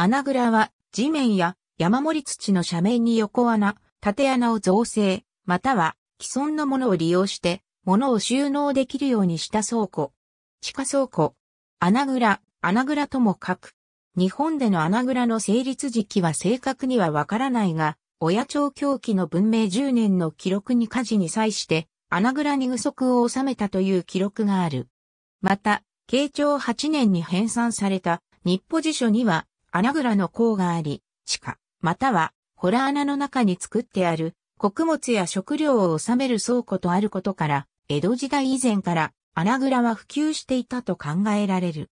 穴蔵は地面や山盛り土の斜面に横穴、縦穴を造成、または既存のものを利用して物を収納できるようにした倉庫。地下倉庫。穴蔵、穴蔵とも書く。日本での穴蔵の成立時期は正確にはわからないが、親朝狂気の文明10年の記録に火事に際して、穴蔵に具足を収めたという記録がある。また、慶長8年に編纂された日保辞書には、穴蔵の孔があり、地下、または、ホラ穴の中に作ってある、穀物や食料を収める倉庫とあることから、江戸時代以前から穴蔵は普及していたと考えられる。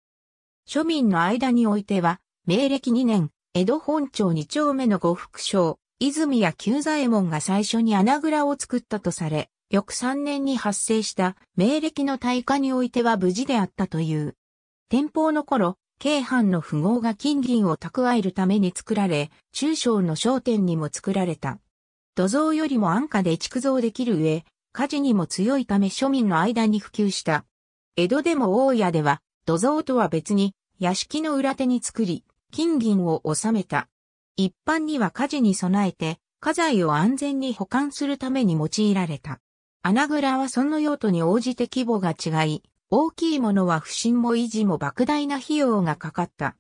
庶民の間においては、明暦2年、江戸本町2丁目の五福商、泉や久左衛門が最初に穴蔵を作ったとされ、翌3年に発生した明暦の大火においては無事であったという。天保の頃、京阪の富豪が金銀を蓄えるために作られ、中小の商店にも作られた。土蔵よりも安価で築造できる上、火事にも強いため庶民の間に普及した。江戸でも大家では、土蔵とは別に、屋敷の裏手に作り、金銀を収めた。一般には火事に備えて、家財を安全に保管するために用いられた。穴蔵はその用途に応じて規模が違い、大きいものは不審も維持も莫大な費用がかかった。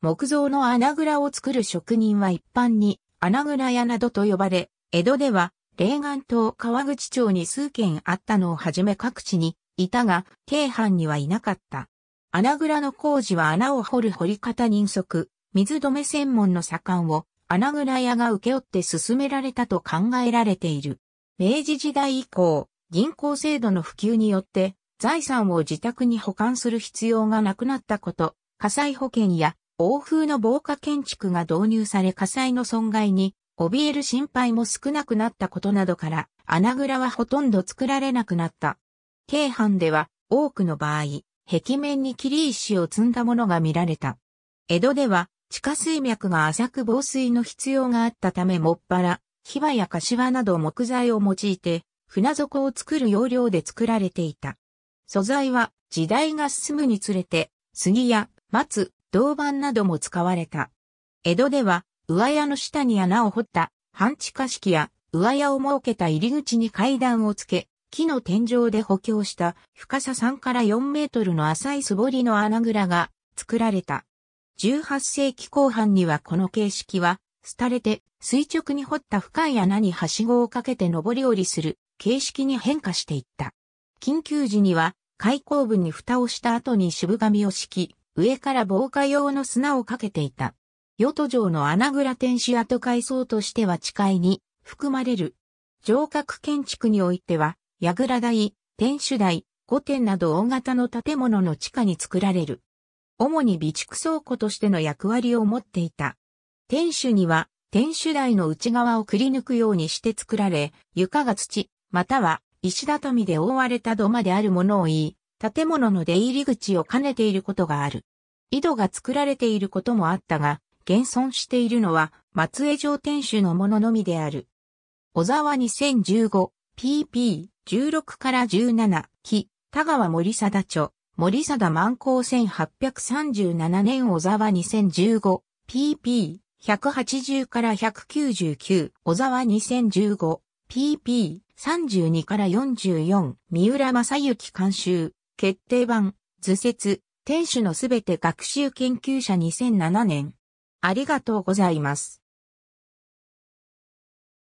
木造の穴蔵を作る職人は一般に穴蔵屋などと呼ばれ、江戸では、霊岩島川口町に数軒あったのをはじめ各地にいたが、京阪にはいなかった。穴蔵の工事は穴を掘る掘り方人足、水止め専門の左官を穴蔵屋が請け負って進められたと考えられている。明治時代以降、銀行制度の普及によって、財産を自宅に保管する必要がなくなったこと、火災保険や欧風の防火建築が導入され火災の損害に怯える心配も少なくなったことなどから、穴蔵はほとんど作られなくなった。京阪では多くの場合、壁面に切り石を積んだものが見られた。江戸では地下水脈が浅く防水の必要があったためもっぱら、ヒバや柏など木材を用いて船底を作る要領で作られていた。素材は時代が進むにつれて、杉や松、銅板なども使われた。江戸では、上屋の下に穴を掘った、半地下式や、上屋を設けた入り口に階段をつけ、木の天井で補強した深さ3から4メートルの浅い素りの穴蔵が作られた。18世紀後半にはこの形式は、廃れて垂直に掘った深い穴にはしごをかけて上り下りする形式に変化していった。緊急時には開口部に蓋をした後に渋紙を敷き、上から防火用の砂をかけていた。与都城の穴倉天守跡改装としては地いに含まれる。城郭建築においては、櫓台、天守台、御殿など大型の建物の地下に作られる。主に備蓄倉庫としての役割を持っていた。天守には、天守台の内側をくり抜くようにして作られ、床が土、または石畳で覆われた土間であるものを言い、建物の出入り口を兼ねていることがある。井戸が作られていることもあったが、現存しているのは松江城天守のもののみである。小沢 2015PP16 から17木田川森貞著森貞万光1837年小沢 2015PP180 から199小沢2015 pp32 から44、三浦正幸監修、決定版、図説、天守のすべて学習研究者2007年。ありがとうございます。